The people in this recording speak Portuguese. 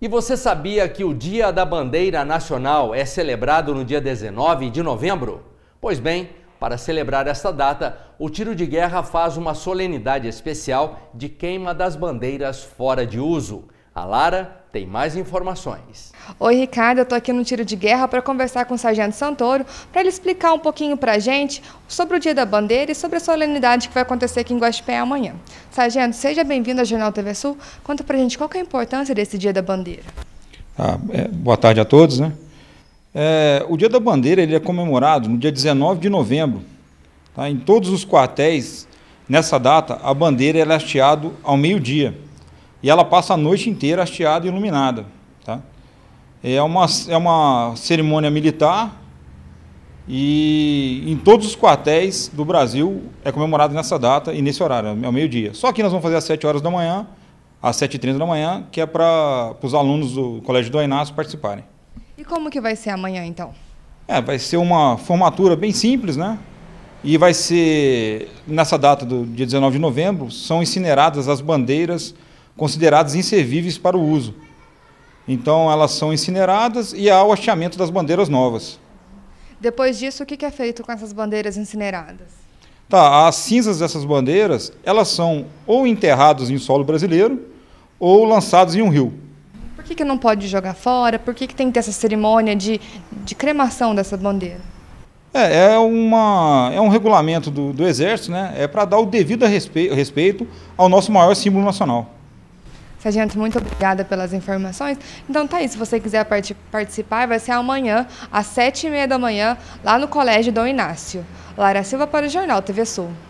E você sabia que o Dia da Bandeira Nacional é celebrado no dia 19 de novembro? Pois bem, para celebrar esta data, o Tiro de Guerra faz uma solenidade especial de queima das bandeiras fora de uso. A Lara tem mais informações. Oi, Ricardo, eu estou aqui no Tiro de Guerra para conversar com o Sargento Santoro para ele explicar um pouquinho para a gente sobre o Dia da Bandeira e sobre a solenidade que vai acontecer aqui em Guaxupé amanhã. Sargento, seja bem-vindo ao Jornal TV Sul. Conta para a gente qual é a importância desse Dia da Bandeira. Ah, é, boa tarde a todos. Né? É, o Dia da Bandeira ele é comemorado no dia 19 de novembro. Tá? Em todos os quartéis, nessa data, a bandeira é hasteada ao meio-dia e ela passa a noite inteira hasteada e iluminada. Tá? É, uma, é uma cerimônia militar e em todos os quartéis do Brasil é comemorado nessa data e nesse horário, ao meio-dia. Só que nós vamos fazer às 7 horas da manhã, às 7h30 da manhã, que é para os alunos do Colégio do Inácio participarem. E como que vai ser amanhã, então? É, vai ser uma formatura bem simples, né? E vai ser, nessa data do dia 19 de novembro, são incineradas as bandeiras consideradas inservíveis para o uso. Então elas são incineradas e há o hasteamento das bandeiras novas. Depois disso, o que é feito com essas bandeiras incineradas? Tá, as cinzas dessas bandeiras, elas são ou enterradas em solo brasileiro ou lançadas em um rio. Por que, que não pode jogar fora? Por que, que tem que ter essa cerimônia de, de cremação dessa bandeira? É, é, uma, é um regulamento do, do Exército, né? É para dar o devido respeito, respeito ao nosso maior símbolo nacional. Sargento, muito obrigada pelas informações. Então tá aí, se você quiser part participar, vai ser amanhã, às sete e meia da manhã, lá no Colégio Dom Inácio. Lara Silva para o Jornal TV Sul.